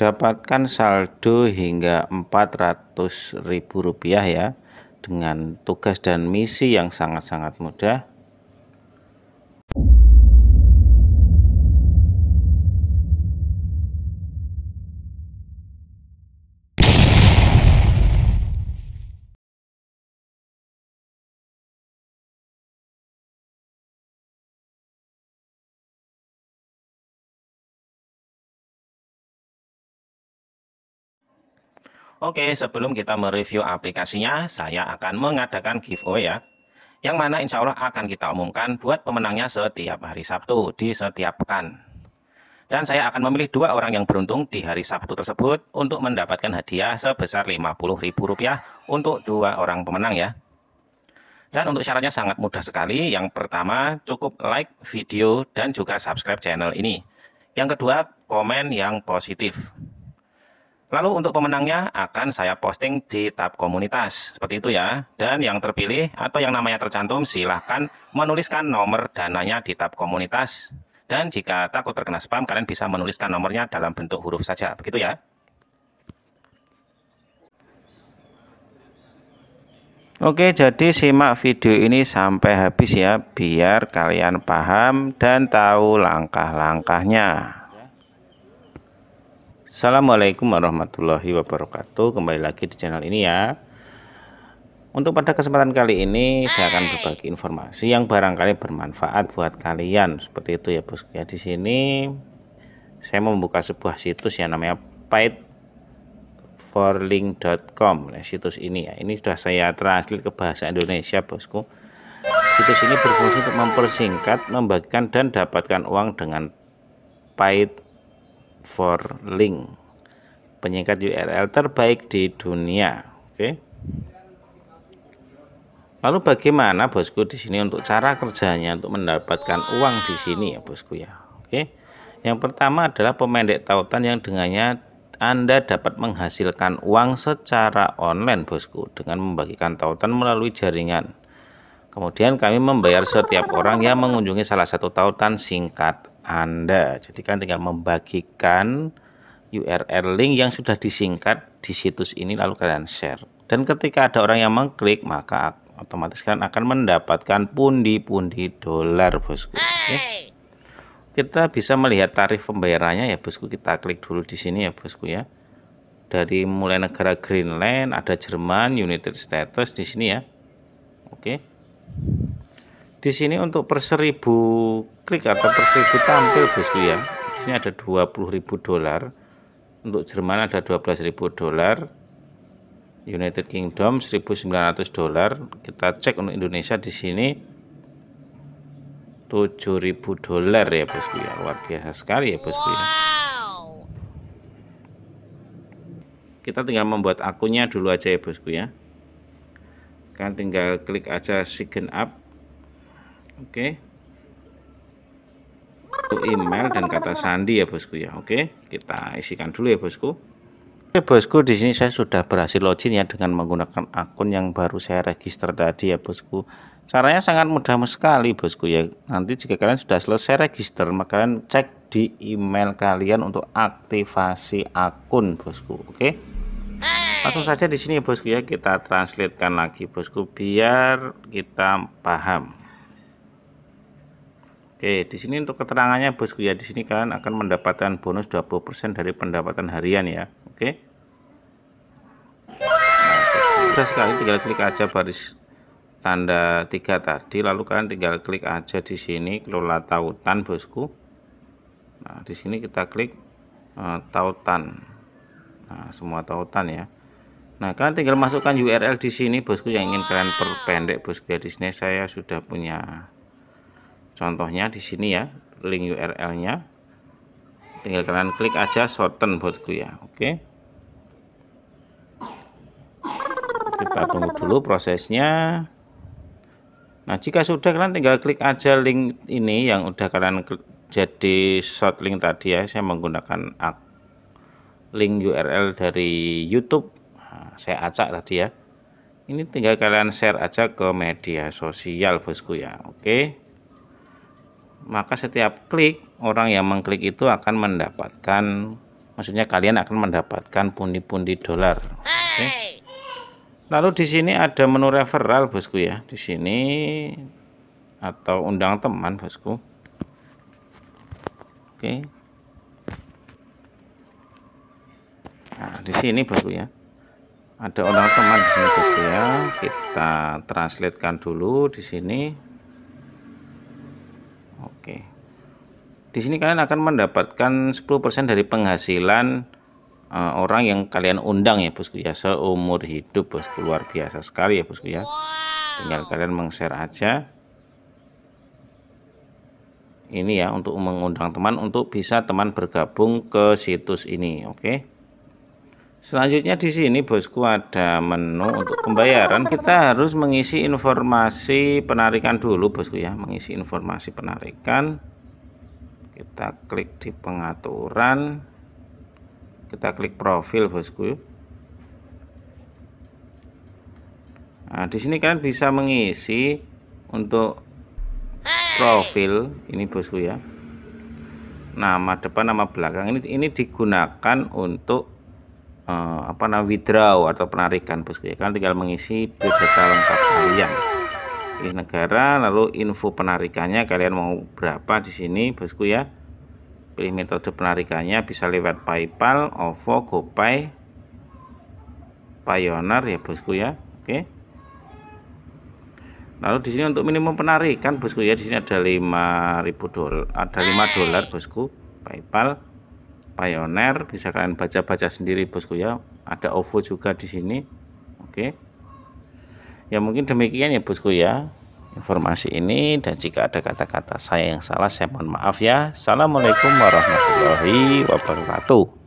dapatkan saldo hingga Rp400.000 ya dengan tugas dan misi yang sangat-sangat mudah Oke, sebelum kita mereview aplikasinya, saya akan mengadakan giveaway ya. Yang mana insya Allah akan kita umumkan buat pemenangnya setiap hari Sabtu di setiap pekan. Dan saya akan memilih dua orang yang beruntung di hari Sabtu tersebut untuk mendapatkan hadiah sebesar Rp50.000 untuk dua orang pemenang ya. Dan untuk syaratnya sangat mudah sekali. Yang pertama cukup like video dan juga subscribe channel ini. Yang kedua komen yang positif. Lalu untuk pemenangnya akan saya posting di tab komunitas, seperti itu ya. Dan yang terpilih atau yang namanya tercantum silahkan menuliskan nomor dananya di tab komunitas. Dan jika takut terkena spam, kalian bisa menuliskan nomornya dalam bentuk huruf saja, begitu ya. Oke, jadi simak video ini sampai habis ya, biar kalian paham dan tahu langkah-langkahnya. Assalamualaikum warahmatullahi wabarakatuh. Kembali lagi di channel ini ya. Untuk pada kesempatan kali ini saya akan berbagi informasi yang barangkali bermanfaat buat kalian. Seperti itu ya, Bos. Ya di sini saya membuka sebuah situs yang namanya paidforlink.com. Nah, situs ini ya. Ini sudah saya translate ke bahasa Indonesia, Bosku. Situs ini berfungsi untuk mempersingkat, membagikan dan dapatkan uang dengan paid for link penyingkat URL terbaik di dunia oke lalu bagaimana bosku di sini untuk cara kerjanya untuk mendapatkan uang di sini ya bosku ya oke yang pertama adalah pemendek tautan yang dengannya anda dapat menghasilkan uang secara online bosku dengan membagikan tautan melalui jaringan kemudian kami membayar setiap orang yang mengunjungi salah satu tautan singkat anda. Jadi kan tinggal membagikan URL link yang sudah disingkat di situs ini lalu kalian share. Dan ketika ada orang yang mengklik maka otomatis kalian akan mendapatkan pundi-pundi dolar bosku. Okay. Kita bisa melihat tarif pembayarannya ya bosku. Kita klik dulu di sini ya bosku ya. Dari mulai negara Greenland, ada Jerman, United States di sini ya. Oke. Okay. Di sini untuk per seribu klik atau perseribu tampil bosku ya di sini ada 20.000 dolar untuk Jerman ada 12.000 dolar United Kingdom 1.900 dolar kita cek untuk Indonesia di sini 7.000 dolar ya bosku ya luar biasa sekali ya bosku ya kita tinggal membuat akunnya dulu aja ya bosku ya kan tinggal klik aja sign up oke okay kartu email dan kata sandi ya bosku ya oke kita isikan dulu ya bosku Oke bosku di sini saya sudah berhasil login ya dengan menggunakan akun yang baru saya register tadi ya bosku caranya sangat mudah sekali bosku ya nanti jika kalian sudah selesai register maka kalian cek di email kalian untuk aktivasi akun bosku oke langsung saja di sini ya bosku ya kita translatekan lagi bosku biar kita paham Oke, di sini untuk keterangannya Bosku ya. Di sini kalian akan mendapatkan bonus 20% dari pendapatan harian ya. Oke. Nah, sudah sekali tinggal klik aja baris tanda tiga tadi lalu kalian tinggal klik aja di sini kelola tautan Bosku. Nah, di sini kita klik e, tautan. Nah, semua tautan ya. Nah, kalian tinggal masukkan URL di sini, bosku, yang ingin kalian perpendek, bosku. Ya, di sini saya sudah punya contohnya di sini ya link URL nya tinggal kalian klik aja shorten buatku ya oke okay. kita tunggu dulu prosesnya nah jika sudah kalian tinggal klik aja link ini yang udah kalian jadi short link tadi ya saya menggunakan link URL dari YouTube nah, saya acak tadi ya ini tinggal kalian share aja ke media sosial bosku ya oke okay maka setiap klik orang yang mengklik itu akan mendapatkan maksudnya kalian akan mendapatkan pundi-pundi dolar. Okay. Lalu di sini ada menu referral bosku ya. Di sini atau undang teman bosku. Oke. Okay. Nah, di sini bosku ya. Ada undang teman di sini bosku ya. Kita translatekan dulu di sini. di sini kalian akan mendapatkan 10% dari penghasilan uh, orang yang kalian undang ya bosku ya seumur hidup bosku luar biasa sekali ya bosku ya tinggal kalian meng-share aja ini ya untuk mengundang teman untuk bisa teman bergabung ke situs ini oke selanjutnya di sini bosku ada menu untuk pembayaran kita harus mengisi informasi penarikan dulu bosku ya mengisi informasi penarikan kita klik di pengaturan kita klik profil bosku nah di sini kan bisa mengisi untuk profil ini bosku ya nama depan nama belakang ini ini digunakan untuk uh, apa namanya withdraw atau penarikan bosku ya kalian tinggal mengisi biodata lengkap kalian pilih negara lalu info penarikannya kalian mau berapa di sini bosku ya pilih metode penarikannya bisa lewat PayPal, OVO, GoPay, Payoneer ya bosku ya. Oke. Lalu di sini untuk minimum penarikan bosku ya di sini ada ribu dolar, ada lima dolar bosku. PayPal, Pioneer, bisa kalian baca-baca sendiri bosku ya. Ada OVO juga di sini. Oke ya mungkin demikian ya bosku ya informasi ini dan jika ada kata-kata saya yang salah saya mohon maaf ya Assalamualaikum warahmatullahi wabarakatuh